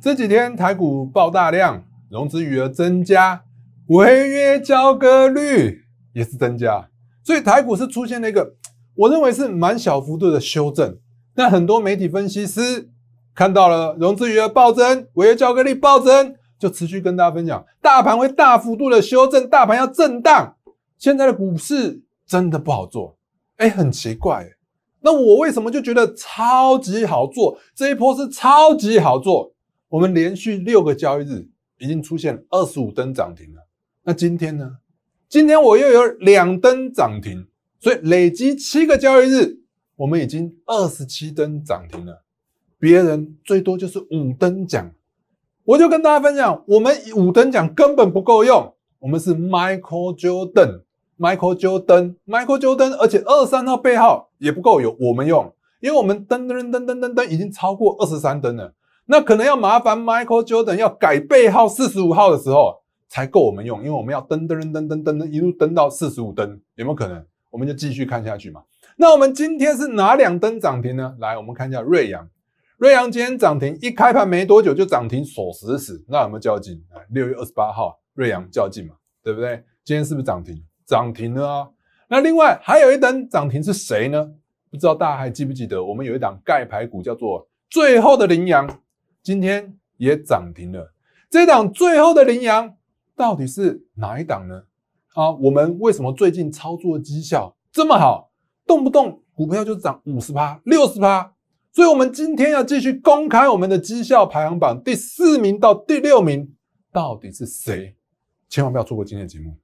这几天台股爆大量，融资余额增加，违约交割率也是增加，所以台股是出现了一个我认为是蛮小幅度的修正。但很多媒体分析师看到了融资余额暴增，违约交割率暴增，就持续跟大家分享，大盘会大幅度的修正，大盘要震荡。现在的股市真的不好做。哎，很奇怪，那我为什么就觉得超级好做？这一波是超级好做。我们连续六个交易日已经出现二十五登涨停了。那今天呢？今天我又有两吨涨停，所以累积七个交易日，我们已经二十七登涨停了。别人最多就是五登奖，我就跟大家分享，我们五登奖根本不够用。我们是 Michael Jordan，Michael Jordan，Michael Jordan，而且二三号背号也不够有我们用，因为我们噔噔噔噔噔噔已经超过二十三登了。那可能要麻烦 Michael Jordan 要改背号四十五号的时候才够我们用，因为我们要登登登登登登一路登到四十五登，有没有可能？我们就继续看下去嘛。那我们今天是哪两登涨停呢？来，我们看一下瑞阳，瑞阳今天涨停，一开盘没多久就涨停锁死死，那有没有较劲？六月二十八号，瑞阳较劲嘛，对不对？今天是不是涨停？涨停了啊。那另外还有一登涨停是谁呢？不知道大家还记不记得，我们有一档盖牌股叫做《最后的羚羊》。今天也涨停了，这档最后的羚羊到底是哪一档呢？啊，我们为什么最近操作绩效这么好，动不动股票就涨五十趴、六十趴？所以，我们今天要继续公开我们的绩效排行榜，第四名到第六名到底是谁？千万不要错过今天的节目。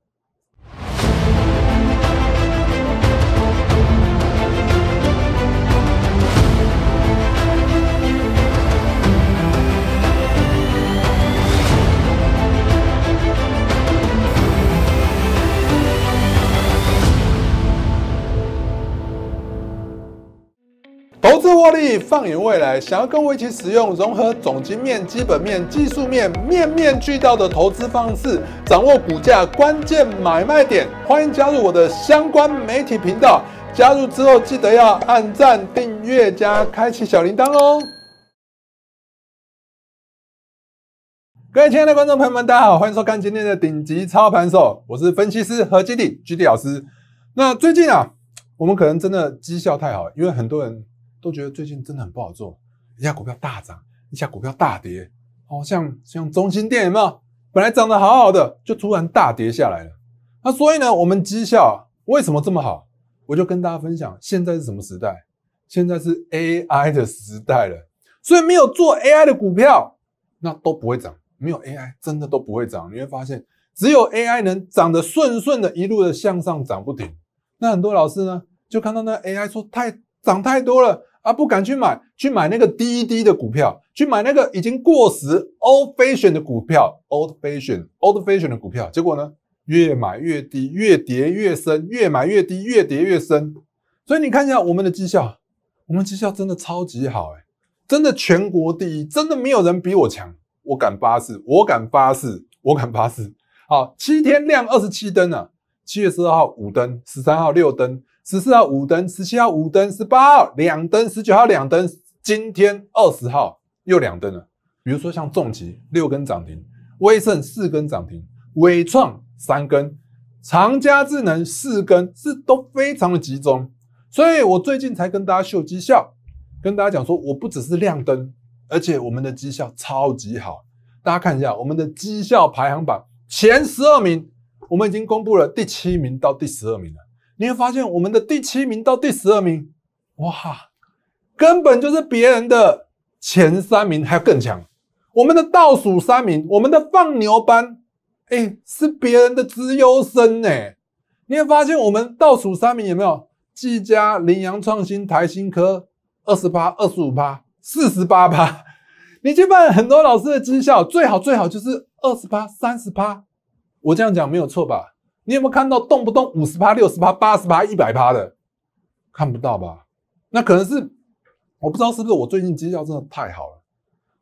自获利，放眼未来，想要跟我一起使用融合总经面、基本面、技术面，面面俱到的投资方式，掌握股价关键买卖点，欢迎加入我的相关媒体频道。加入之后，记得要按赞、订阅加开启小铃铛哦。各位亲爱的观众朋友们，大家好，欢迎收看今天的顶级操盘手，我是分析师何基地，基地老师。那最近啊，我们可能真的绩效太好，因为很多人。都觉得最近真的很不好做，一下股票大涨，一下股票大跌，哦，像像中心店有没有？本来涨得好好的，就突然大跌下来了。那所以呢，我们绩效为什么这么好？我就跟大家分享，现在是什么时代？现在是 AI 的时代了。所以没有做 AI 的股票，那都不会涨。没有 AI 真的都不会涨。你会发现，只有 AI 能涨得顺顺的，一路的向上涨不停。那很多老师呢，就看到那 AI 说太涨太多了。啊，不敢去买，去买那个低低的股票，去买那个已经过时 old fashion 的股票 old fashion old fashion 的股票。结果呢，越买越低，越跌越深，越买越低，越跌越深。所以你看一下我们的绩效，我们绩效真的超级好诶真的全国第一，真的没有人比我强，我敢发誓，我敢发誓，我敢发誓。好，七天亮二十七灯啊，七月十二号五灯，十三号六灯。十四号五灯，十七号五灯，十八号两灯，十九号两灯，今天二十号又两灯了。比如说像重疾六根涨停，威盛四根涨停，伟创三根，长佳智能四根，是都非常的集中。所以我最近才跟大家秀绩效，跟大家讲说，我不只是亮灯，而且我们的绩效超级好。大家看一下我们的绩效排行榜前十二名，我们已经公布了第七名到第十二名了。你会发现，我们的第七名到第十二名，哇，根本就是别人的前三名，还要更强。我们的倒数三名，我们的放牛班，哎，是别人的资优生呢。你会发现，我们倒数三名有没有？技嘉、羚羊、创新、台新科，二十八、二十五八、四十八趴。你去问很多老师的绩效，最好最好就是二十八、三十八。我这样讲没有错吧？你有没有看到动不动五十趴、六十趴、八十趴、一百趴的？看不到吧？那可能是我不知道是不是我最近绩效真的太好了。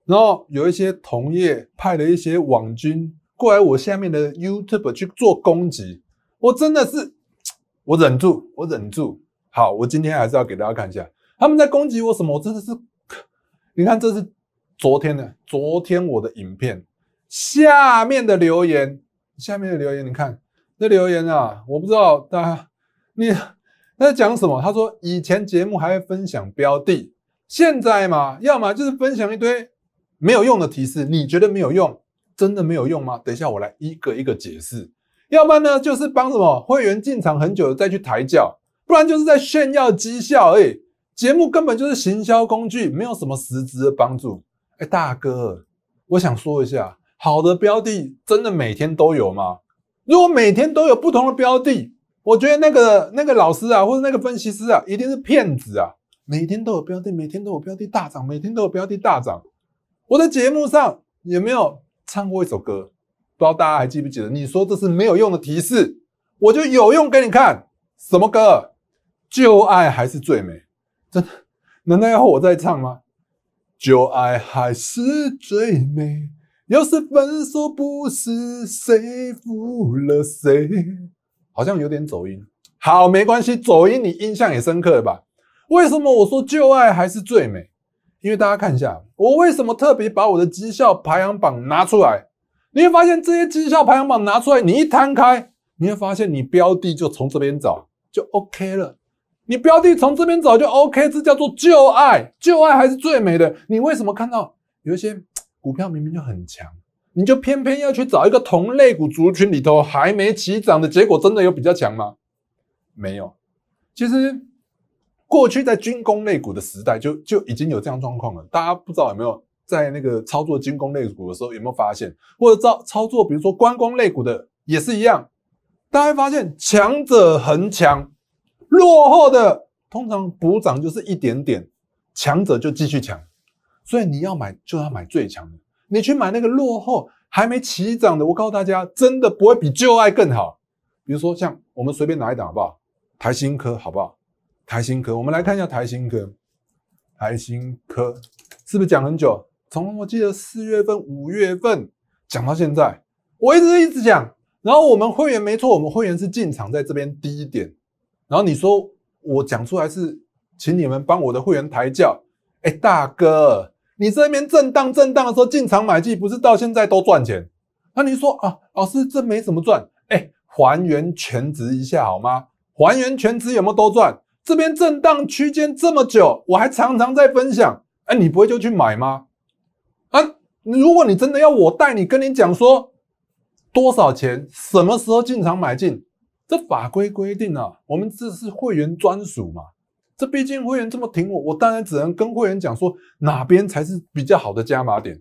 然后有一些同业派了一些网军过来我下面的 YouTube 去做攻击，我真的是我忍住，我忍住。好，我今天还是要给大家看一下他们在攻击我什么。我真的是，你看这是昨天的，昨天我的影片下面的留言，下面的留言，你看。这留言啊，我不知道大家你他在讲什么。他说以前节目还会分享标的，现在嘛，要么就是分享一堆没有用的提示，你觉得没有用，真的没有用吗？等一下我来一个一个解释。要不然呢，就是帮什么会员进场很久再去抬脚，不然就是在炫耀绩效。已。节目根本就是行销工具，没有什么实质的帮助。哎，大哥，我想说一下，好的标的真的每天都有吗？如果每天都有不同的标的，我觉得那个那个老师啊，或者那个分析师啊，一定是骗子啊！每天都有标的，每天都有标的大涨，每天都有标的大涨。我在节目上有没有唱过一首歌？不知道大家还记不记得？你说这是没有用的提示，我就有用给你看。什么歌？旧爱还是最美？真的？难道要我再唱吗？旧爱还是最美。又是分手，不是谁负了谁，好像有点走音。好，没关系，走音你印象也深刻了吧？为什么我说旧爱还是最美？因为大家看一下，我为什么特别把我的绩效排行榜拿出来？你会发现，这些绩效排行榜拿出来，你一摊开，你会发现你标的就从这边找就 OK 了。你标的从这边找就 OK，这叫做旧爱，旧爱还是最美的。你为什么看到有一些？股票明明就很强，你就偏偏要去找一个同类股族群里头还没起涨的，结果真的有比较强吗？没有。其实过去在军工类股的时代就就已经有这样状况了。大家不知道有没有在那个操作军工类股的时候有没有发现，或者操操作比如说观光类股的也是一样，大家发现强者恒强，落后的通常补涨就是一点点，强者就继续强。所以你要买就要买最强的，你去买那个落后还没起涨的，我告诉大家，真的不会比旧爱更好。比如说像我们随便拿一档好不好？台新科好不好？台新科，我们来看一下台新科，台新科是不是讲很久？从我记得四月份、五月份讲到现在，我一直一直讲。然后我们会员没错，我们会员是进场在这边低一点。然后你说我讲出来是请你们帮我的会员抬轿，哎，大哥。你这边震荡震荡的时候进场买进，不是到现在都赚钱？那你说啊，老师这没怎么赚？哎，还原全值一下好吗？还原全值有没有多赚？这边震荡区间这么久，我还常常在分享。哎，你不会就去买吗？啊，如果你真的要我带你，跟你讲说多少钱，什么时候进场买进？这法规规定啊，我们这是会员专属嘛。这毕竟会员这么挺我，我当然只能跟会员讲说哪边才是比较好的加码点。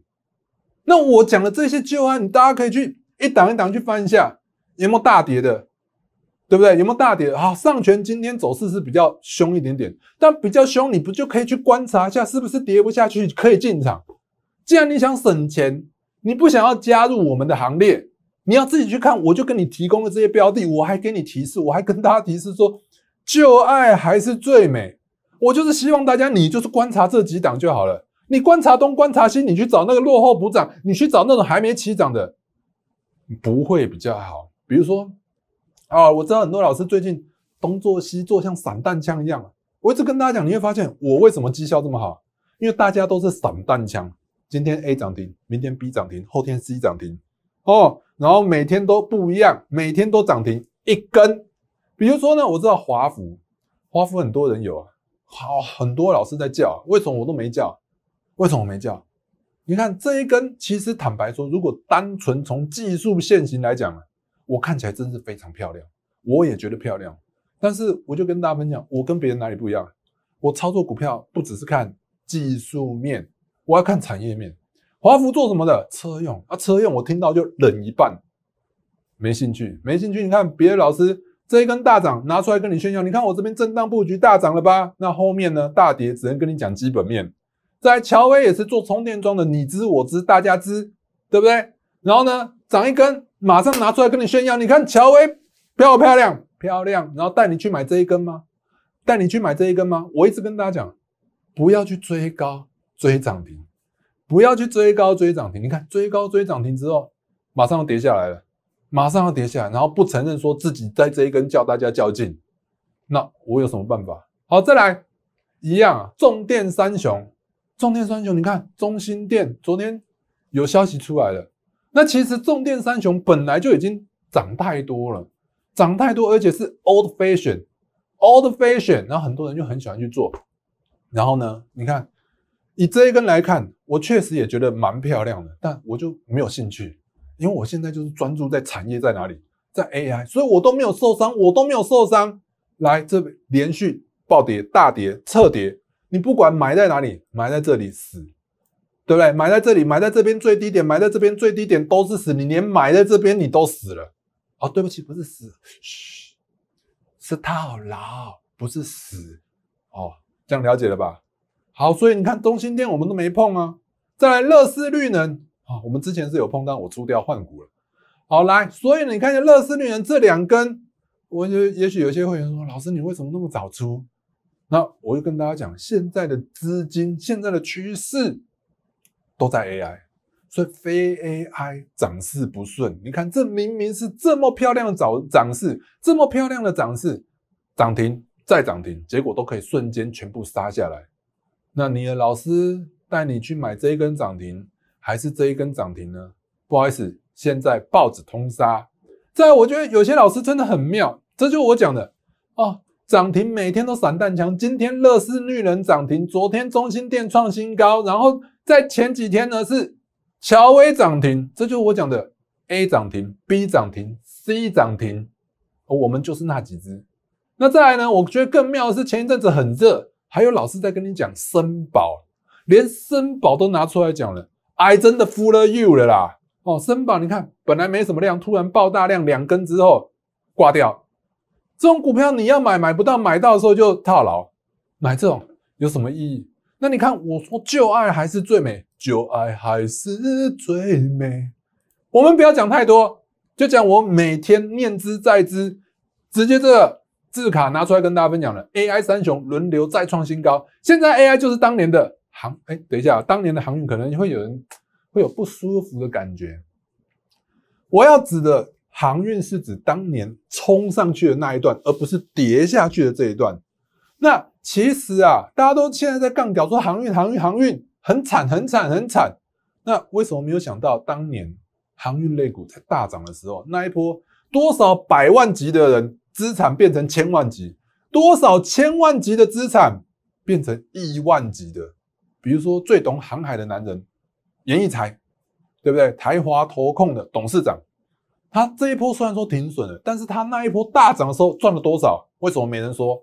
那我讲的这些旧案，你大家可以去一档一档去翻一下，有没有大跌的，对不对？有没有大跌？好，上权今天走势是比较凶一点点，但比较凶你不就可以去观察一下是不是跌不下去可以进场？既然你想省钱，你不想要加入我们的行列，你要自己去看，我就跟你提供的这些标的，我还给你提示，我还跟大家提示说。旧爱还是最美。我就是希望大家，你就是观察这几档就好了。你观察东，观察西，你去找那个落后补涨，你去找那种还没起涨的，不会比较好。比如说，啊，我知道很多老师最近东做西做，像散弹枪一样。我一直跟大家讲，你会发现我为什么绩效这么好，因为大家都是散弹枪。今天 A 涨停，明天 B 涨停，后天 C 涨停，哦，然后每天都不一样，每天都涨停一根。比如说呢，我知道华孚，华孚很多人有啊，好很多老师在叫，为什么我都没叫？为什么我没叫？你看这一根，其实坦白说，如果单纯从技术线型来讲啊，我看起来真是非常漂亮，我也觉得漂亮。但是我就跟大家分享，我跟别人哪里不一样？我操作股票不只是看技术面，我要看产业面。华孚做什么的？车用啊，车用我听到就冷一半，没兴趣，没兴趣。你看别的老师。这一根大涨拿出来跟你炫耀，你看我这边震荡布局大涨了吧？那后面呢大跌只能跟你讲基本面。在乔威也是做充电桩的，你知我知大家知，对不对？然后呢涨一根，马上拿出来跟你炫耀，你看乔威漂不漂亮漂亮，然后带你去买这一根吗？带你去买这一根吗？我一直跟大家讲，不要去追高追涨停，不要去追高追涨停。你看追高追涨停之后，马上又跌下来了。马上要跌下来，然后不承认说自己在这一根叫大家较劲，那我有什么办法？好，再来一样，重电三雄，重电三雄，你看中心电昨天有消息出来了，那其实重电三雄本来就已经涨太多了，涨太多，而且是 old fashion，old fashion，然后很多人就很喜欢去做，然后呢，你看以这一根来看，我确实也觉得蛮漂亮的，但我就没有兴趣。因为我现在就是专注在产业在哪里，在 AI，所以我都没有受伤，我都没有受伤。来这边连续暴跌、大跌、撤跌，你不管买在哪里，买在这里死，对不对？买在这里，买在这边最低点，买在这边最低点都是死。你连买在这边你都死了。哦，对不起，不是死，嘘，是套牢，不是死。哦，这样了解了吧？好，所以你看中心店我们都没碰啊。再来乐视绿能。我们之前是有碰到我出掉换股了，好来，所以你看见乐视绿面这两根，我就也许有些会员说，老师你为什么那么早出？那我就跟大家讲，现在的资金现在的趋势都在 AI，所以非 AI 涨势不顺。你看这明明是这么漂亮的涨涨势，这么漂亮的涨势，涨停再涨停，结果都可以瞬间全部杀下来。那你的老师带你去买这一根涨停。还是这一根涨停呢？不好意思，现在报纸通杀。再，我觉得有些老师真的很妙，这就是我讲的哦。涨停每天都散弹枪。今天乐视绿人涨停，昨天中心店创新高，然后在前几天呢是乔威涨停，这就是我讲的 A 涨停、B 涨停、C 涨停，我们就是那几只。那再来呢？我觉得更妙的是前一阵子很热，还有老师在跟你讲森宝，连森宝都拿出来讲了。I 真的服了 you 了啦！哦，深宝，你看本来没什么量，突然爆大量，两根之后挂掉。这种股票你要买，买不到，买到的时候就套牢。买这种有什么意义？那你看，我说旧爱还是最美，旧爱还是最美。我们不要讲太多，就讲我每天念之在之，直接这个字卡拿出来跟大家分享了。AI 三雄轮流再创新高，现在 AI 就是当年的。航哎，等一下，当年的航运可能会有人会有不舒服的感觉。我要指的航运是指当年冲上去的那一段，而不是跌下去的这一段。那其实啊，大家都现在在杠掉说航运、航运、航运很惨、很惨、很惨。那为什么没有想到当年航运类股在大涨的时候那一波多少百万级的人资产变成千万级，多少千万级的资产变成亿万级的？比如说最懂航海的男人，严义才，对不对？台华投控的董事长，他这一波虽然说停损了，但是他那一波大涨的时候赚了多少？为什么没人说？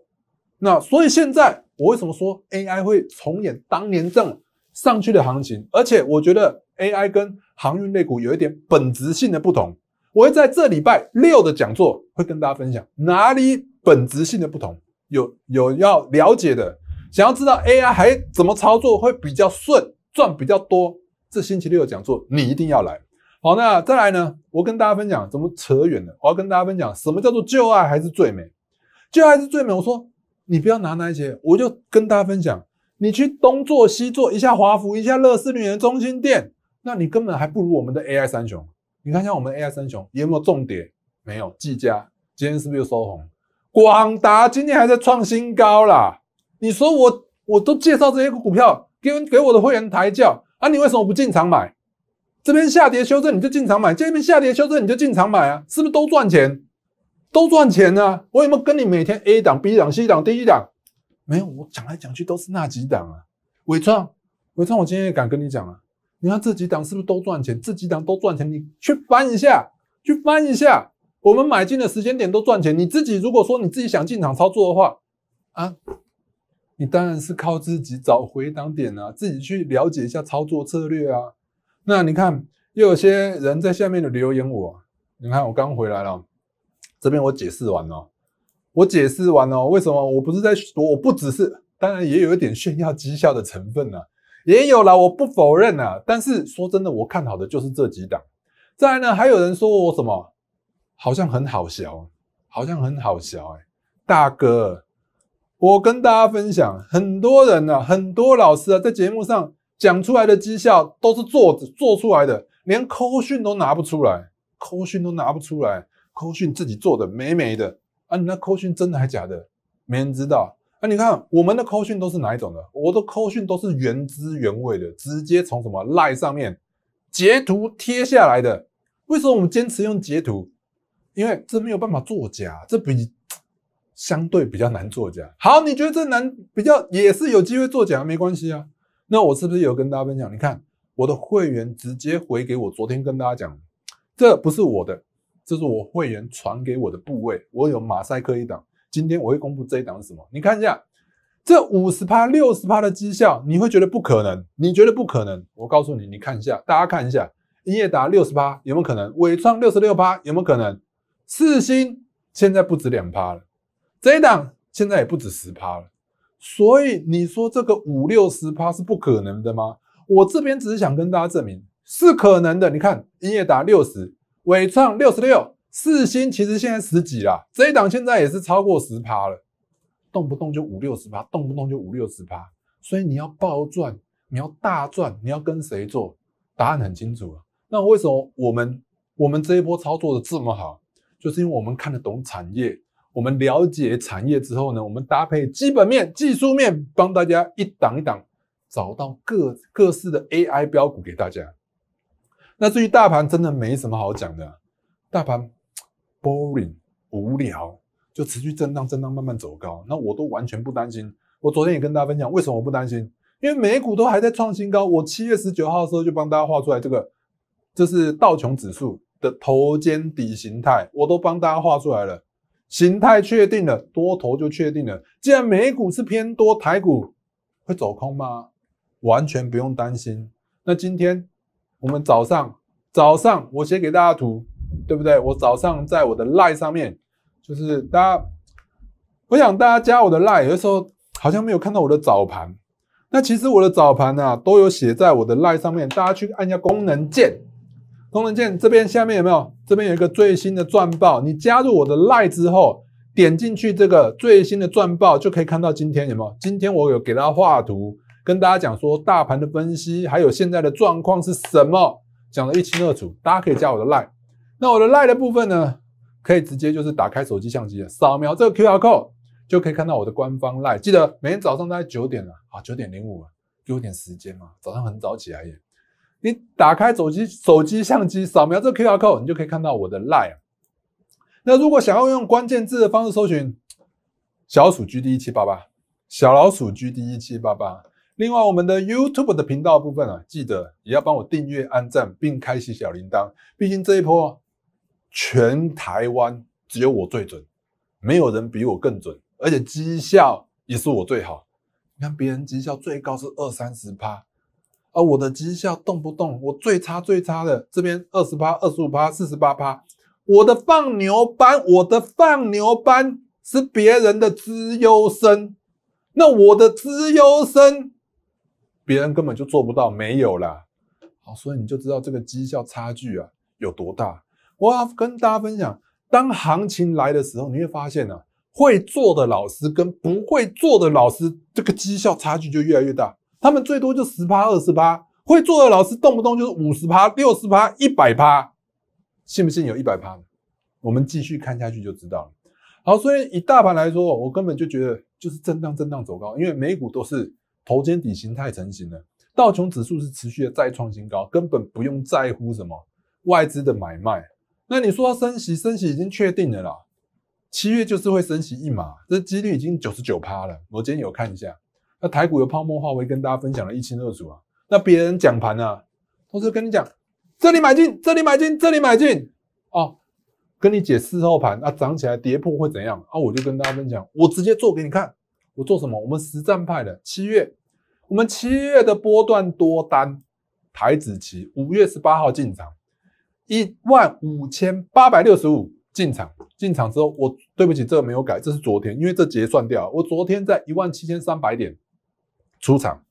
那所以现在我为什么说 AI 会重演当年这样上去的行情？而且我觉得 AI 跟航运类股有一点本质性的不同，我会在这礼拜六的讲座会跟大家分享哪里本质性的不同，有有要了解的。想要知道 AI 还怎么操作会比较顺，赚比较多？这星期六有讲座，你一定要来。好，那再来呢？我跟大家分享怎么扯远了。我要跟大家分享什么叫做旧爱还是最美？旧爱是最美。我说你不要拿那些，我就跟大家分享。你去东做西做一下华府、一下乐视女人中心店，那你根本还不如我们的 AI 三雄。你看，像我们 AI 三雄有没有重叠？没有。技嘉今天是不是又收红？广达今天还在创新高啦。你说我我都介绍这些股票给给我的会员抬轿啊？你为什么不进场买？这边下跌修正你就进场买，这边下跌修正你就进场买啊？是不是都赚钱？都赚钱啊！我有没有跟你每天 A 档、B 档、C 档、D 档？没有，我讲来讲去都是那几档啊。伟创，伟创，我今天也敢跟你讲啊！你看这几档是不是都赚钱？这几档都赚钱，你去翻一下，去翻一下，我们买进的时间点都赚钱。你自己如果说你自己想进场操作的话啊。你当然是靠自己找回档点啊，自己去了解一下操作策略啊。那你看，又有些人在下面的留言我，你看我刚回来了，这边我解释完了，我解释完了，为什么？我不是在，我不只是，当然也有一点炫耀绩效的成分啊，也有啦，我不否认啊。但是说真的，我看好的就是这几档。再呢，还有人说我什么，好像很好笑，好像很好笑，哎，大哥。我跟大家分享，很多人呢，很多老师啊，在节目上讲出来的绩效都是做做出来的，连扣讯都拿不出来，扣讯都拿不出来，扣讯自己做的美美的啊，你那扣讯真的还假的？没人知道啊！你看我们的扣讯都是哪一种的？我的扣讯都是原汁原味的，直接从什么赖上面截图贴下来的。为什么我们坚持用截图？因为这没有办法作假，这比。相对比较难做假。好，你觉得这难比较也是有机会做假，没关系啊。那我是不是有跟大家分享？你看我的会员直接回给我，昨天跟大家讲，这不是我的，这是我会员传给我的部位，我有马赛克一档。今天我会公布这一档是什么？你看一下这五十趴、六十趴的绩效，你会觉得不可能？你觉得不可能？我告诉你，你看一下，大家看一下，英业达六十趴有没有可能？伟创六十六趴有没有可能？四星现在不止两趴了。这一档现在也不止十趴了，所以你说这个五六十趴是不可能的吗？我这边只是想跟大家证明是可能的。你看，英业达六十，伟创六十六，四星其实现在十几啦，这一档现在也是超过十趴了，动不动就五六十趴，动不动就五六十趴。所以你要暴赚，你要大赚，你要跟谁做？答案很清楚啊。那为什么我们我们这一波操作的这么好？就是因为我们看得懂产业。我们了解产业之后呢，我们搭配基本面、技术面，帮大家一档一档找到各各式的 AI 标股给大家。那至于大盘，真的没什么好讲的，大盘 boring 无聊，就持续震荡，震荡慢慢走高。那我都完全不担心。我昨天也跟大家分享，为什么我不担心？因为美股都还在创新高。我七月十九号的时候就帮大家画出来这个，这是道琼指数的头肩底形态，我都帮大家画出来了。形态确定了，多头就确定了。既然美股是偏多，台股会走空吗？完全不用担心。那今天我们早上，早上我写给大家图，对不对？我早上在我的赖上面，就是大家，我想大家加我的赖，有的时候好像没有看到我的早盘。那其实我的早盘呢，都有写在我的赖上面，大家去按一下功能键。功能键这边下面有没有？这边有一个最新的钻报，你加入我的 Lie 之后，点进去这个最新的钻报，就可以看到今天有没有？今天我有给大家画图，跟大家讲说大盘的分析，还有现在的状况是什么，讲得一清二楚。大家可以加我的 Lie。那我的 Lie 的部分呢，可以直接就是打开手机相机啊，扫描这个 QR code 就可以看到我的官方 Lie。记得每天早上大概九点了啊，九点零五，给我点时间嘛，早上很早起来耶。你打开手机手机相机扫描这个 Q R code，你就可以看到我的 Line。那如果想要用关键字的方式搜寻，小鼠 GD 一七八八，小老鼠 GD 一七八八。另外，我们的 YouTube 的频道部分啊，记得也要帮我订阅、按赞，并开启小铃铛。毕竟这一波全台湾只有我最准，没有人比我更准，而且绩效也是我最好。你看别人绩效最高是二三十趴。而我的绩效动不动我最差最差的，这边二十八、二十五趴、四十八趴，我的放牛班，我的放牛班是别人的资优生，那我的资优生，别人根本就做不到，没有啦。好，所以你就知道这个绩效差距啊有多大。我要跟大家分享，当行情来的时候，你会发现呢，会做的老师跟不会做的老师，这个绩效差距就越来越大。他们最多就十趴、二十趴，会做的老师动不动就是五十趴、六十趴、一百趴，信不信？有一百趴？我们继续看下去就知道了。好，所以以大盘来说，我根本就觉得就是震荡、震荡走高，因为美股都是头肩底形态成型了。道琼指数是持续的再创新高，根本不用在乎什么外资的买卖。那你说升息？升息已经确定了啦，七月就是会升息一码，这几率已经九十九趴了。我今天有看一下。那台股有泡沫化，我跟大家分享的一清二楚啊。那别人讲盘呢，同时跟你讲这里买进，这里买进，这里买进哦，跟你解事后盘，那涨起来、跌破会怎样啊？我就跟大家分享，我直接做给你看，我做什么？我们实战派的七月，我们七月的波段多单，台子期五月十八号进场一万五千八百六十五进场，进场之后我对不起这个没有改，这是昨天，因为这结算掉。我昨天在一万七千三百点。出场，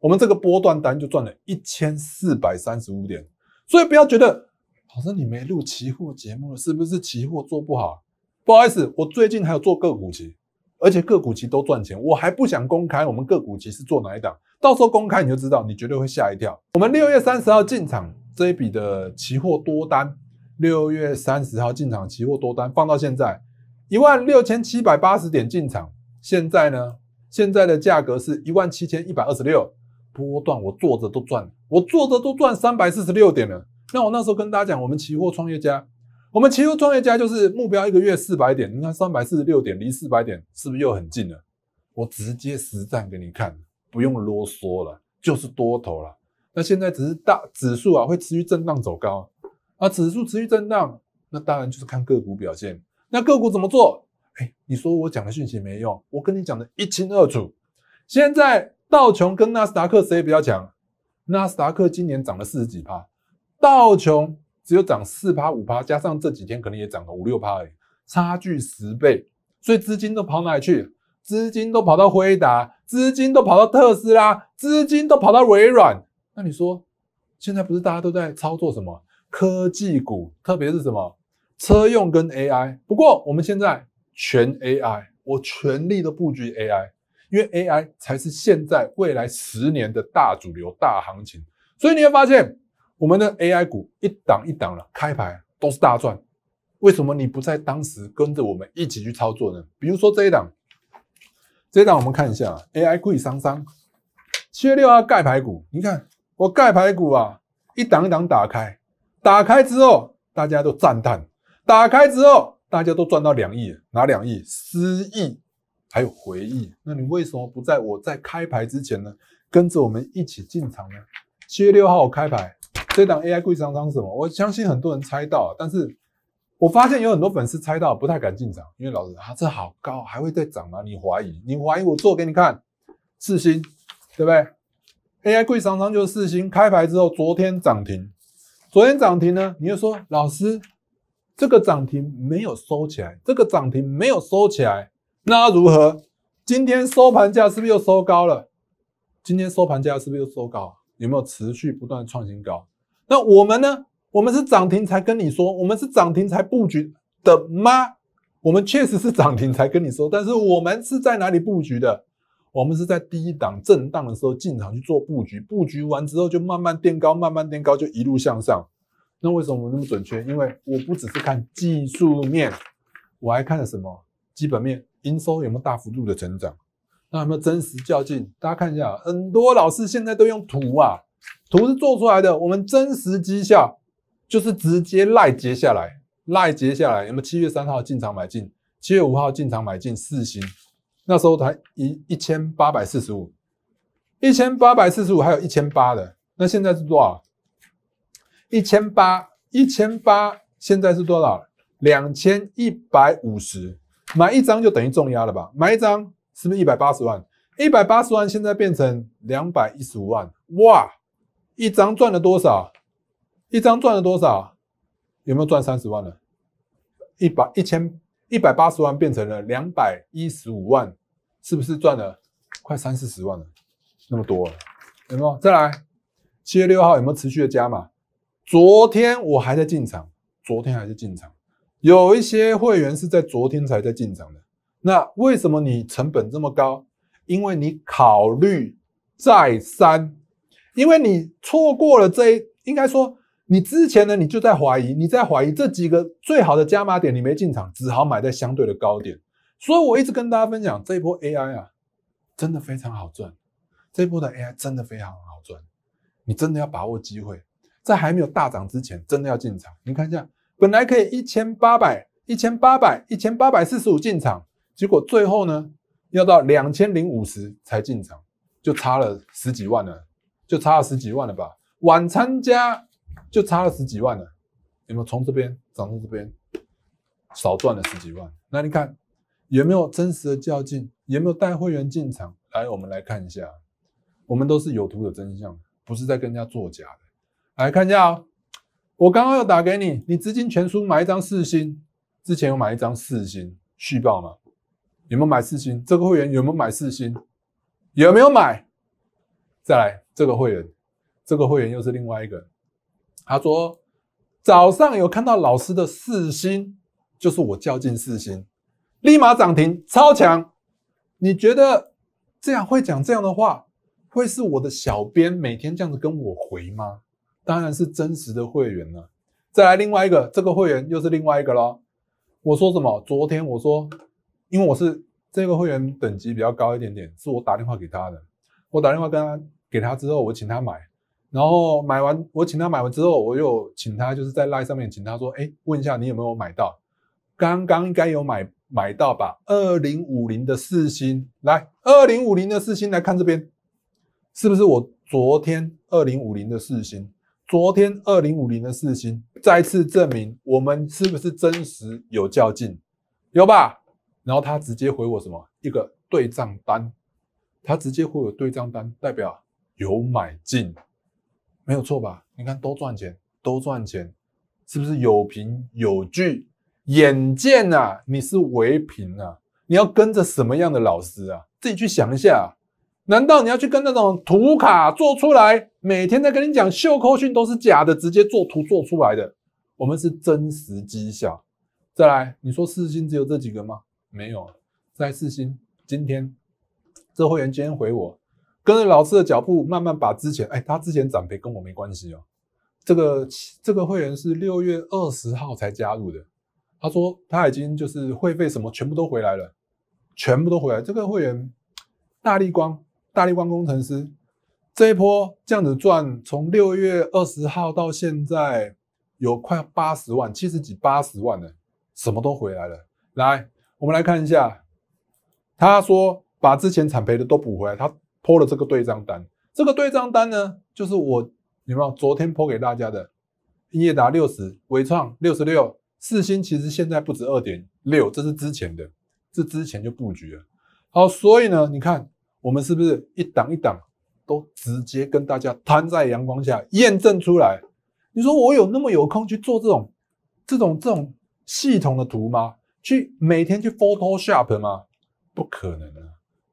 我们这个波段单就赚了一千四百三十五点，所以不要觉得，老师你没录期货节目，是不是期货做不好？不好意思，我最近还有做个股期，而且个股期都赚钱，我还不想公开我们个股期是做哪一档，到时候公开你就知道，你绝对会吓一跳。我们六月三十号进场这一笔的期货多单，六月三十号进场期货多单放到现在一万六千七百八十点进场，现在呢？现在的价格是一万七千一百二十六，波段我坐着都赚我坐着都赚三百四十六点了。那我那时候跟大家讲，我们期货创业家，我们期货创业家就是目标一个月四百点。你看三百四十六点离四百点是不是又很近了？我直接实战给你看，不用啰嗦了，就是多头了。那现在只是大指数啊会持续震荡走高，啊指数持续震荡，那当然就是看个股表现。那个股怎么做？哎，你说我讲的讯息没用？我跟你讲得一清二楚。现在道琼跟纳斯达克谁比较强？纳斯达克今年涨了四十几趴，道琼只有涨四趴五趴，加上这几天可能也涨了五六趴。哎，差距十倍，所以资金都跑哪去？资金都跑到辉达，资金都跑到特斯拉，资金都跑到微软。那你说，现在不是大家都在操作什么科技股，特别是什么车用跟 AI？不过我们现在。全 AI，我全力的布局 AI，因为 AI 才是现在未来十年的大主流大行情。所以你会发现，我们的 AI 股一档一档了，开牌都是大赚。为什么你不在当时跟着我们一起去操作呢？比如说这一档，这一档我们看一下，AI 贵商商，七月六号盖牌股，你看我盖牌股啊，一档一档打开，打开之后大家都赞叹，打开之后。大家都赚到两亿，哪两亿？失忆，还有回忆。那你为什么不在我在开牌之前呢，跟着我们一起进场呢？七月六号开牌，这档 AI 贵商商什么？我相信很多人猜到，但是我发现有很多粉丝猜到，不太敢进场，因为老师啊，这好高，还会再涨吗？你怀疑，你怀疑我做给你看，四星，对不对？AI 贵商商就是四星，开牌之后，昨天涨停，昨天涨停呢，你就说老师。这个涨停没有收起来，这个涨停没有收起来，那如何？今天收盘价是不是又收高了？今天收盘价是不是又收高？有没有持续不断创新高？那我们呢？我们是涨停才跟你说，我们是涨停才布局的吗？我们确实是涨停才跟你说，但是我们是在哪里布局的？我们是在第一档震荡的时候进场去做布局，布局完之后就慢慢垫高，慢慢垫高，就一路向上。那为什么我那么准确？因为我不只是看技术面，我还看了什么基本面，营收有没有大幅度的成长，那有没有真实较劲？大家看一下，很多老师现在都用图啊，图是做出来的，我们真实绩效就是直接赖接下来，赖接下来有没有？七月三号进场买进，七月五号进场买进四星，那时候才一一千八百四十五，一千八百四十五还有一千八的，那现在是多少？一千八，一千八，现在是多少？两千一百五十，买一张就等于重压了吧？买一张是不是一百八十万？一百八十万现在变成两百一十五万，哇！一张赚了多少？一张赚了多少？有没有赚三十万了？一百一千一百八十万变成了两百一十五万，是不是赚了快三四十万了？那么多，有没有再来？七月六号有没有持续的加码？昨天我还在进场，昨天还在进场，有一些会员是在昨天才在进场的。那为什么你成本这么高？因为你考虑再三，因为你错过了这一，应该说你之前呢，你就在怀疑，你在怀疑这几个最好的加码点，你没进场，只好买在相对的高点。所以我一直跟大家分享，这一波 AI 啊，真的非常好赚，这一波的 AI 真的非常好赚，你真的要把握机会。在还没有大涨之前，真的要进场。你看一下，本来可以一千八百、一千八百、一千八百四十五进场，结果最后呢，要到两千零五十才进场，就差了十几万了，就差了十几万了吧？晚参加，就差了十几万了。有没有从这边涨到这边，少赚了十几万？那你看，有没有真实的较劲？有没有带会员进场？来，我们来看一下，我们都是有图有真相，不是在跟人家作假的。来看一下哦，我刚刚有打给你，你资金全输买一张四星，之前有买一张四星续报吗？有没有买四星？这个会员有没有买四星？有没有买？再来这个会员，这个会员又是另外一个，他说早上有看到老师的四星，就是我较劲四星，立马涨停，超强！你觉得这样会讲这样的话，会是我的小编每天这样子跟我回吗？当然是真实的会员了，再来另外一个，这个会员又是另外一个咯。我说什么？昨天我说，因为我是这个会员等级比较高一点点，是我打电话给他的。我打电话跟他给他之后，我请他买，然后买完我请他买完之后，我又请他就是在 live 上面请他说，哎，问一下你有没有买到？刚刚应该有买买到吧？二零五零的四星，来二零五零的四星，来看这边，是不是我昨天二零五零的四星？昨天二零五零的事情再次证明，我们是不是真实有较劲，有吧？然后他直接回我什么？一个对账单，他直接会有对账单，代表有买进，没有错吧？你看都赚钱，都赚钱，是不是有凭有据？眼见呐，你是唯凭啊，你要跟着什么样的老师啊？自己去想一下，难道你要去跟那种图卡做出来？每天在跟你讲袖扣讯都是假的，直接做图做出来的。我们是真实绩效。再来，你说四星只有这几个吗？没有。再来四星，今天这会员今天回我，跟着老师的脚步，慢慢把之前，哎，他之前涨赔跟我没关系哦。这个这个会员是六月二十号才加入的，他说他已经就是会费什么全部都回来了，全部都回来。这个会员，大力光，大力光工程师。这一波这样子赚，从六月二十号到现在有快八十万，七十几八十万呢，什么都回来了。来，我们来看一下，他说把之前产赔的都补回来，他抛了这个对账单。这个对账单呢，就是我有没有昨天抛给大家的？英业达六十，微创六十六，四星其实现在不止二点六，这是之前的，这之前就布局了。好，所以呢，你看我们是不是一档一档？都直接跟大家摊在阳光下验证出来。你说我有那么有空去做这种、这种、这种系统的图吗？去每天去 Photoshop 吗？不可能的，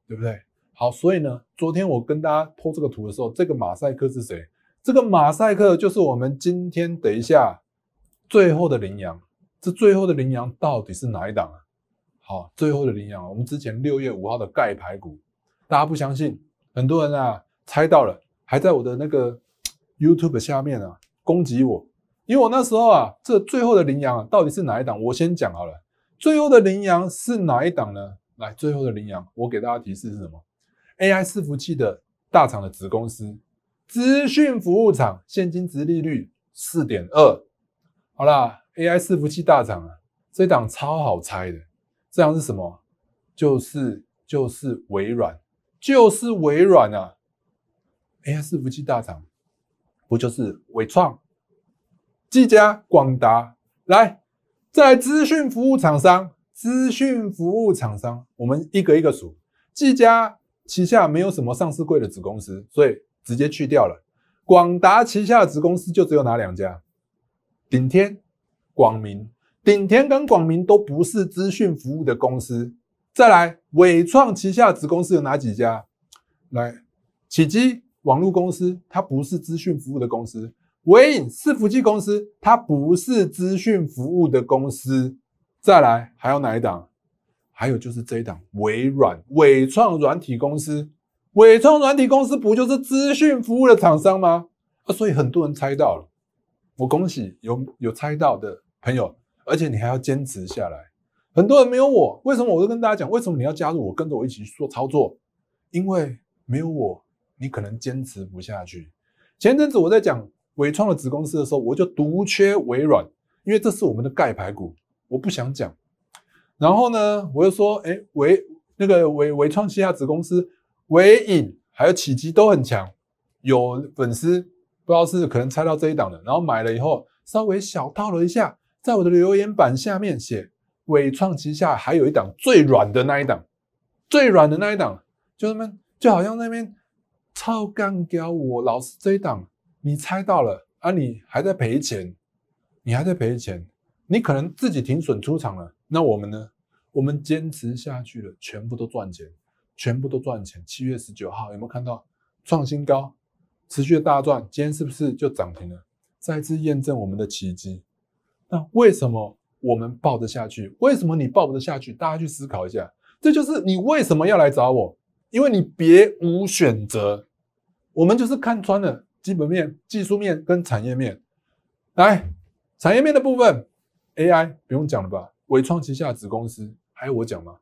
对不对？好，所以呢，昨天我跟大家剖这个图的时候，这个马赛克是谁？这个马赛克就是我们今天等一下最后的羚羊。这最后的羚羊到底是哪一档啊？好，最后的羚羊，我们之前六月五号的盖排骨，大家不相信，很多人啊。猜到了，还在我的那个 YouTube 下面啊攻击我，因为我那时候啊，这最后的羚羊啊到底是哪一档？我先讲好了，最后的羚羊是哪一档呢？来，最后的羚羊，我给大家提示是什么？AI 伺服器的大厂的子公司，资讯服务厂，现金值利率四点二。好啦 a i 伺服器大厂啊，这档超好猜的，这档是什么？就是就是微软，就是微软啊。AI 伺服器大厂，不就是伟创、技嘉、广达？来，在资讯服务厂商，资讯服务厂商，我们一个一个数。技嘉旗下没有什么上市柜的子公司，所以直接去掉了。广达旗下的子公司就只有哪两家？顶天、广明。顶天跟广明都不是资讯服务的公司。再来，伟创旗下子公司有哪几家？来，启基。网络公司它不是资讯服务的公司，微影是服记器公司，它不是资讯服务的公司。再来还有哪一档？还有就是这一档微软、伟创软体公司，伟创软体公司不就是资讯服务的厂商吗？啊，所以很多人猜到了，我恭喜有有猜到的朋友，而且你还要坚持下来。很多人没有我，为什么？我都跟大家讲，为什么你要加入我，跟着我一起去做操作？因为没有我。你可能坚持不下去。前阵子我在讲伟创的子公司的时候，我就独缺微软，因为这是我们的盖牌股，我不想讲。然后呢，我就说，哎，伟那个伟伟创旗下子公司伟影还有企基都很强。有粉丝不知道是可能猜到这一档的，然后买了以后稍微小套了一下，在我的留言板下面写，伟创旗下还有一档最软的那一档，最软的那一档，就那么就好像那边。超干尬，我老是一档，你猜到了啊？你还在赔钱，你还在赔钱，你可能自己停损出场了。那我们呢？我们坚持下去了，全部都赚钱，全部都赚钱。七月十九号有没有看到创新高，持续的大赚？今天是不是就涨停了？再次验证我们的奇迹。那为什么我们抱得下去？为什么你抱得下去？大家去思考一下，这就是你为什么要来找我？因为你别无选择，我们就是看穿了基本面、技术面跟产业面。来，产业面的部分，AI 不用讲了吧？伟创旗下子公司还有我讲吗？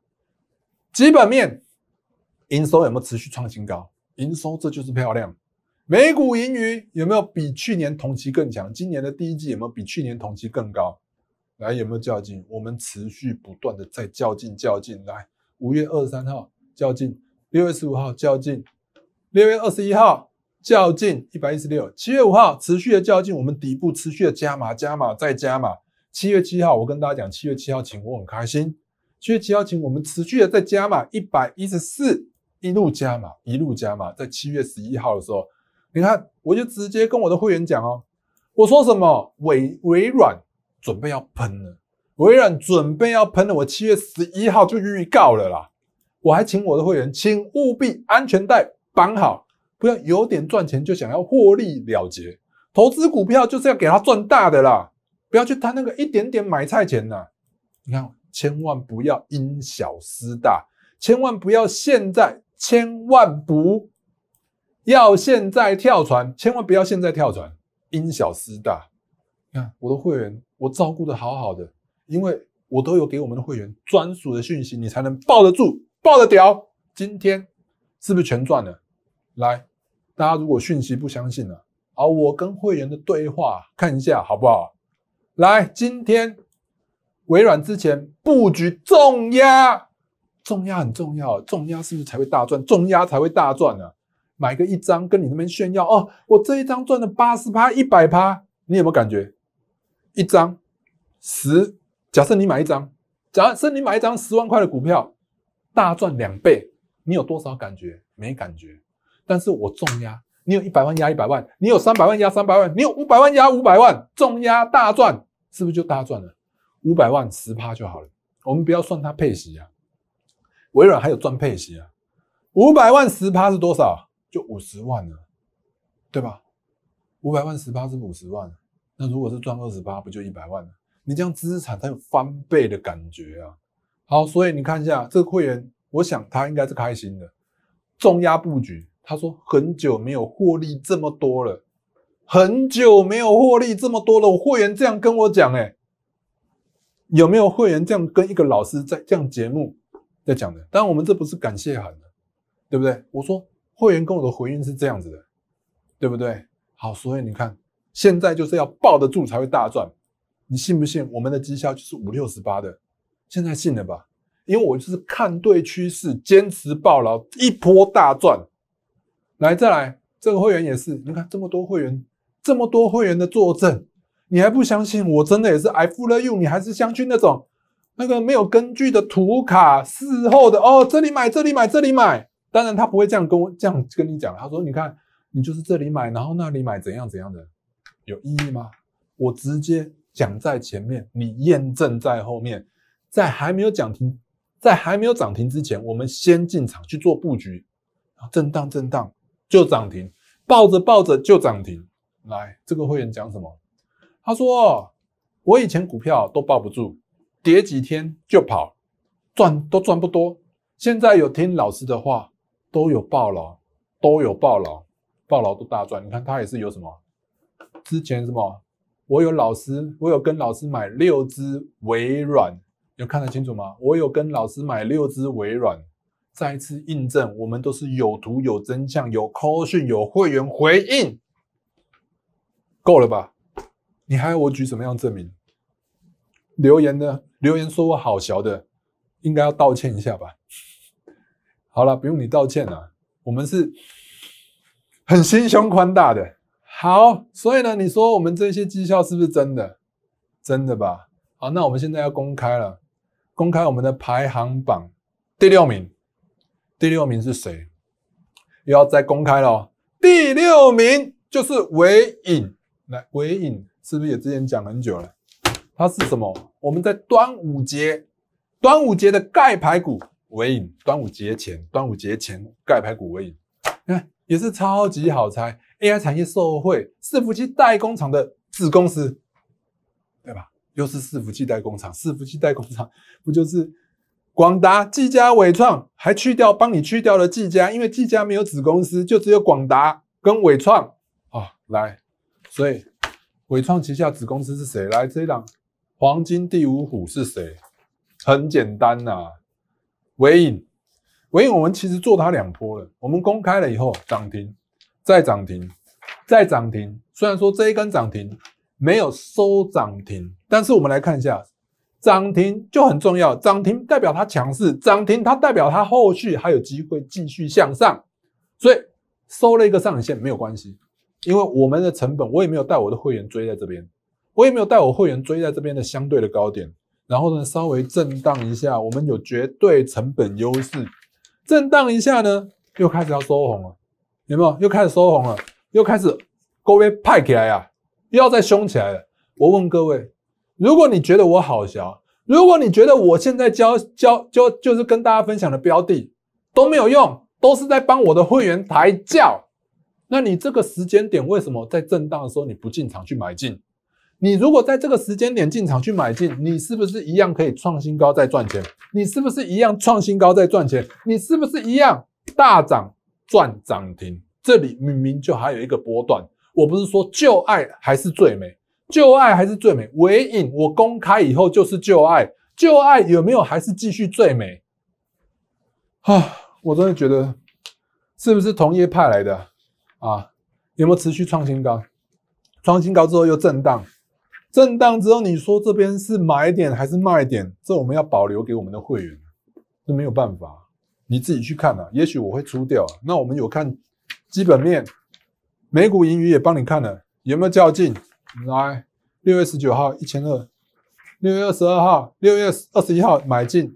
基本面，营收有没有持续创新高？营收这就是漂亮。每股盈余有没有比去年同期更强？今年的第一季有没有比去年同期更高？来，有没有较劲？我们持续不断的在较劲较劲。来，五月二十三号较劲。六月十五号较劲，六月二十一号较劲一百一十六，七月五号持续的较劲，我们底部持续的加码加码再加码。七月七号，我跟大家讲，七月七号前我很开心。七月七号前，我们持续的再加码一百一十四，一路加码一路加码。在七月十一号的时候，你看，我就直接跟我的会员讲哦，我说什么，微微软准备要喷了，微软准备要喷了，我七月十一号就预告了啦。我还请我的会员，请务必安全带绑好，不要有点赚钱就想要获利了结。投资股票就是要给他赚大的啦，不要去贪那个一点点买菜钱呐。你看，千万不要因小失大，千万不要现在千万不要现在跳船，千万不要现在跳船，因小失大。你看我的会员，我照顾的好好的，因为我都有给我们的会员专属的讯息，你才能抱得住。爆的屌！今天是不是全赚了？来，大家如果讯息不相信呢？啊，我跟会员的对话看一下好不好？来，今天微软之前布局重压，重压很重要，重压是不是才会大赚？重压才会大赚呢？买个一张，跟你那边炫耀哦，我这一张赚了八十趴、一百趴，你有没有感觉？一张十，假设你买一张，假设你买一张十万块的股票。大赚两倍，你有多少感觉？没感觉。但是我重压，你有一百万压一百万，你有三百万压三百万，你有五百万压五百万，重压大赚，是不是就大赚了？五百万十趴就好了。我们不要算它配息啊。微软还有赚配息啊。五百万十趴是多少？就五十万了，对吧？五百万十趴是五十万。那如果是赚二十八，不就一百万了？你这样资产，它有翻倍的感觉啊。好，所以你看一下这个会员，我想他应该是开心的。重压布局，他说很久没有获利这么多了，很久没有获利这么多了。我会员这样跟我讲，哎，有没有会员这样跟一个老师在这样节目在讲的？但我们这不是感谢函，对不对？我说会员跟我的回应是这样子的，对不对？好，所以你看，现在就是要抱得住才会大赚，你信不信？我们的绩效就是五六十八的。现在信了吧？因为我就是看对趋势，坚持爆牢，一波大赚。来，再来这个会员也是，你看这么多会员，这么多会员的作证，你还不相信？我真的也是。I f 了 l o you，你还是相信那种那个没有根据的图卡，事后的哦，这里买，这里买，这里买。当然他不会这样跟我这样跟你讲，他说你看，你就是这里买，然后那里买，怎样怎样的，有意义吗？我直接讲在前面，你验证在后面。在还没有涨停，在还没有涨停之前，我们先进场去做布局，然后震荡震荡就涨停，抱着抱着就涨停。来，这个会员讲什么？他说：“我以前股票都抱不住，跌几天就跑，赚都赚不多。现在有听老师的话，都有抱了，都有抱了，抱了都大赚。你看他也是有什么？之前什么？我有老师，我有跟老师买六只微软。”有看得清楚吗？我有跟老师买六支微软，再次印证，我们都是有图、有真相、有 call 讯、有会员回应，够了吧？你还要我举什么样证明？留言呢？留言说我好小的，应该要道歉一下吧？好了，不用你道歉了，我们是很心胸宽大的。好，所以呢，你说我们这些绩效是不是真的？真的吧？好，那我们现在要公开了。公开我们的排行榜，第六名，第六名是谁？又要再公开了。第六名就是韦影，来韦影是不是也之前讲很久了？它是什么？我们在端午节，端午节的盖排骨韦影，端午节前，端午节前盖排骨韦影，你看也是超级好猜。AI 产业受会，伺服器代工厂的子公司，对吧？又是伺服器代工厂，伺服器代工厂不就是广达、技嘉、伟创？还去掉帮你去掉了技嘉，因为技嘉没有子公司，就只有广达跟伟创啊。来，所以伟创旗下子公司是谁？来这一档黄金第五虎是谁？很简单呐，伟影。伟影，我们其实做它两波了，我们公开了以后涨停，再涨停，再涨停。虽然说这一根涨停没有收涨停。但是我们来看一下，涨停就很重要，涨停代表它强势，涨停它代表它后续还有机会继续向上，所以收了一个上影线没有关系，因为我们的成本我也没有带我的会员追在这边，我也没有带我会员追在这边的相对的高点，然后呢稍微震荡一下，我们有绝对成本优势，震荡一下呢又开始要收红了，有没有？又开始收红了，又开始勾位派起来呀，又要再凶起来了，我问各位。如果你觉得我好笑，如果你觉得我现在教教教就是跟大家分享的标的都没有用，都是在帮我的会员抬轿，那你这个时间点为什么在震荡的时候你不进场去买进？你如果在这个时间点进场去买进，你是不是一样可以创新高再赚钱？你是不是一样创新高再赚钱？你是不是一样大涨赚涨停？这里明明就还有一个波段，我不是说旧爱还是最美。旧爱还是最美，韦影我公开以后就是旧爱，旧爱有没有还是继续最美？啊，我真的觉得是不是同业派来的啊？有没有持续创新高？创新高之后又震荡，震荡之后你说这边是买点还是卖点？这我们要保留给我们的会员，这没有办法，你自己去看啊。也许我会出掉，那我们有看基本面，美股盈余也帮你看了，有没有较劲？来，六月十九号一千二，六月二十二号，六月二十一号买进，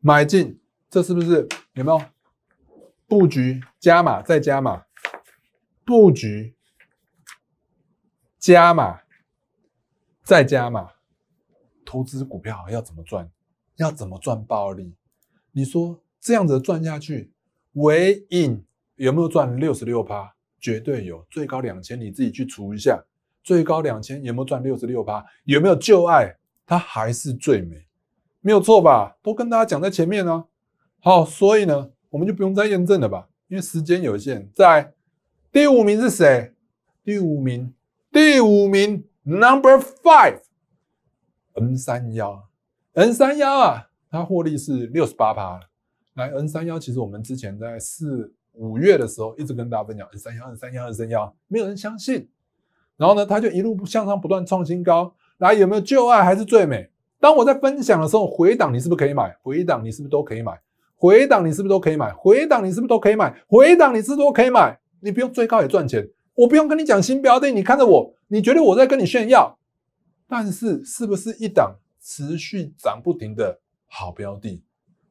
买进，这是不是有没有布局加码再加码？布局加码再加码？投资股票要怎么赚？要怎么赚暴利？你说这样子赚下去，尾影有没有赚六十六趴？绝对有，最高两千，你自己去除一下。最高两千有没有赚六十六趴？有没有旧爱？它还是最美，没有错吧？都跟大家讲在前面呢。好，所以呢，我们就不用再验证了吧？因为时间有限。在第五名是谁？第五名，第五名，Number Five，N 三幺，N 三幺啊，它获利是六十八趴。来，N 三幺，其实我们之前在四五月的时候，一直跟大家分享 N 三幺，N 三幺，N 三幺，没有人相信。然后呢，它就一路向上，不断创新高。来，有没有旧爱还是最美？当我在分享的时候，回档你是不是可以买？回档你是不是都可以买？回档你是不是都可以买？回档你是不是都可以买？回档你是不是都可以买？你不用追高也赚钱。我不用跟你讲新标的，你看着我，你觉得我在跟你炫耀？但是是不是一档持续涨不停的好标的？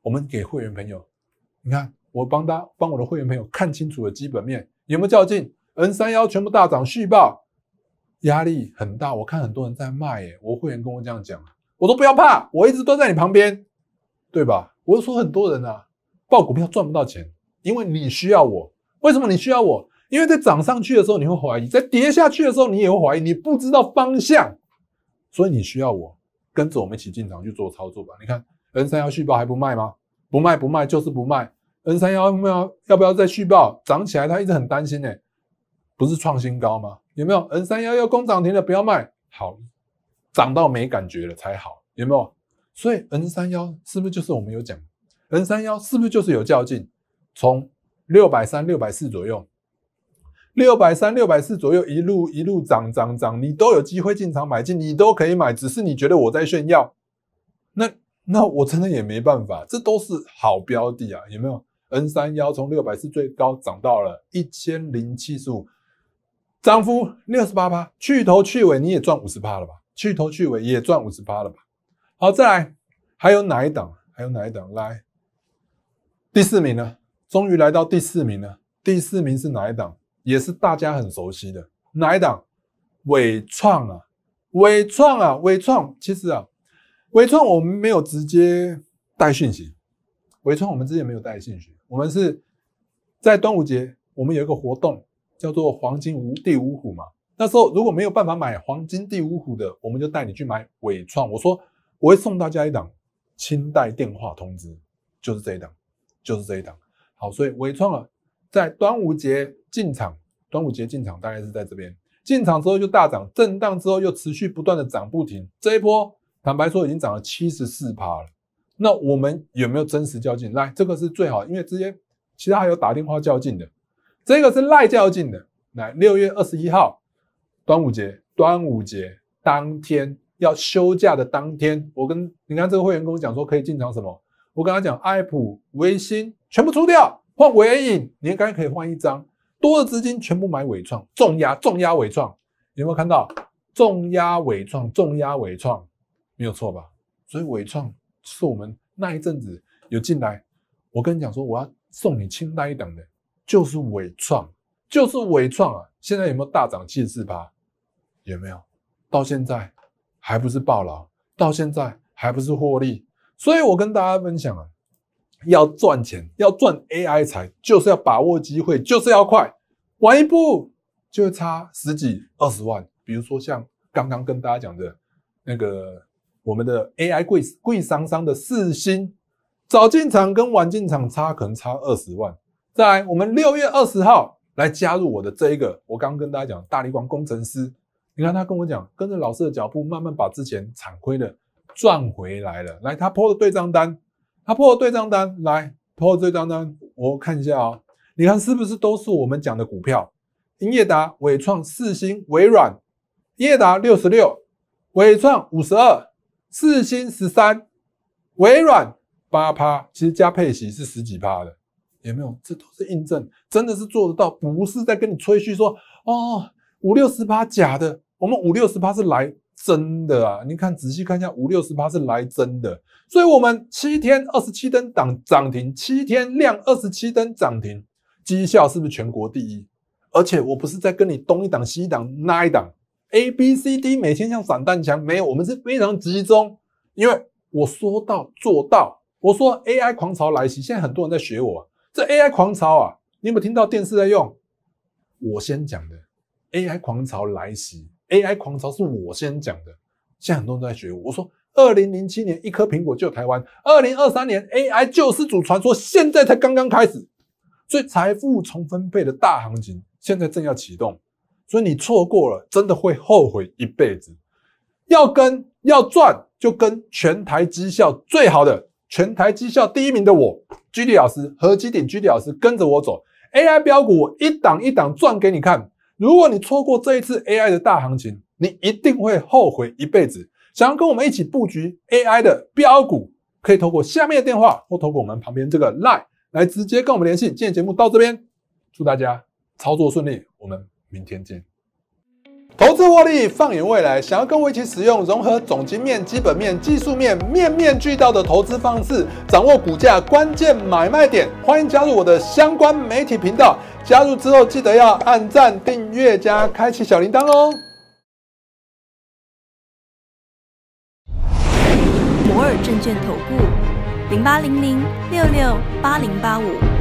我们给会员朋友，你看我帮他帮我的会员朋友看清楚了基本面有没有较劲？N 三幺全部大涨续报。压力很大，我看很多人在卖耶。我会员跟我这样讲，我都不要怕，我一直都在你旁边，对吧？我说很多人啊，报股票赚不到钱，因为你需要我。为什么你需要我？因为在涨上去的时候你会怀疑，在跌下去的时候你也会怀疑，你不知道方向，所以你需要我跟着我们一起进场去做操作吧。你看，N 三幺续报还不卖吗？不卖不卖就是不卖。N 三幺要不要要不要再续报？涨起来他一直很担心呢，不是创新高吗？有没有 N 三幺幺攻涨停了不要卖，好，涨到没感觉了才好，有没有？所以 N 三幺是不是就是我们有讲？N 三幺是不是就是有较劲，从六百三、六百四左右，六百三、六百四左右一路一路涨涨涨，你都有机会进场买进，你都可以买，只是你觉得我在炫耀，那那我真的也没办法，这都是好标的啊，有没有？N 三幺从六百四最高涨到了一千零七十五。涨幅六十八趴，去头去尾你也赚五十趴了吧？去头去尾也赚五十趴了吧？好，再来，还有哪一档？还有哪一档？来，第四名呢？终于来到第四名了。第四名是哪一档？也是大家很熟悉的哪一档？伟创啊，伟创啊，伟创。其实啊，伟创我们没有直接带讯息。伟创我们之前没有带讯息，我们是在端午节我们有一个活动。叫做黄金五第五虎嘛，那时候如果没有办法买黄金第五虎的，我们就带你去买伟创。我说我会送大家一档，清代电话通知，就是这一档，就是这一档。好，所以伟创啊，在端午节进场，端午节进场大概是在这边，进场之后就大涨，震荡之后又持续不断的涨不停。这一波坦白说已经涨了七十四趴了，那我们有没有真实较劲？来，这个是最好，因为直接其他还有打电话较劲的。这个是赖教进的，来六月二十一号，端午节，端午节当天要休假的当天，我跟你看这个会员跟我讲说可以进场什么？我跟他讲，爱普、微星全部出掉，换伟影，你应该可以换一张多的资金，全部买伟创，重压重压伟创，有没有看到重压伟创重压伟创？没有错吧？所以伟创是我们那一阵子有进来，我跟你讲说，我要送你清单一档的。就是伪创，就是伪创啊！现在有没有大涨气势吧？有没有？到现在还不是暴劳，到现在还不是获利。所以我跟大家分享啊，要赚钱，要赚 AI 财，就是要把握机会，就是要快。晚一步就差十几二十万。比如说像刚刚跟大家讲的，那个我们的 AI 贵贵商商的四星，早进场跟晚进场差可能差二十万。在我们六月二十号来加入我的这一个，我刚跟大家讲，大力光工程师，你看他跟我讲，跟着老师的脚步，慢慢把之前惨亏的赚回来了。来，他破了对账单，他破了对账单，来破了对账单，我看一下啊，你看是不是都是我们讲的股票？英业达、伟创、四星、微软，英业达六十六，伟创五十二，四星十三，微软八趴，其实加配息是十几趴的。有没有？这都是印证，真的是做得到，不是在跟你吹嘘说哦五六十八假的，我们五六十八是来真的啊！你看仔细看一下，五六十八是来真的，所以我们七天二十七灯档涨停，七天亮二十七灯涨停，绩效是不是全国第一？而且我不是在跟你东一档西一档那一档 A B C D 每天像散弹枪，没有，我们是非常集中，因为我说到做到，我说 A I 狂潮来袭，现在很多人在学我。这 AI 狂潮啊，你有没有听到电视在用？我先讲的 AI 狂潮来袭，AI 狂潮是我先讲的，现在很多人都在学我。我说，二零零七年一颗苹果救台湾，二零二三年 AI 救世主传说，现在才刚刚开始，所以财富重分配的大行情现在正要启动，所以你错过了真的会后悔一辈子。要跟要赚就跟全台绩效最好的。全台绩效第一名的我居里老师和基鼎居里老师跟着我走，A I 标股我一档一档赚给你看。如果你错过这一次 A I 的大行情，你一定会后悔一辈子。想要跟我们一起布局 A I 的标股，可以通过下面的电话或通过我们旁边这个 line 来直接跟我们联系。今天节目到这边，祝大家操作顺利，我们明天见。投资获利，放眼未来。想要跟我一起使用融合总经面、基本面、技术面，面面俱到的投资方式，掌握股价关键买卖点，欢迎加入我的相关媒体频道。加入之后，记得要按赞、订阅加开启小铃铛哦。摩尔证券投顾，零八零零六六八零八五。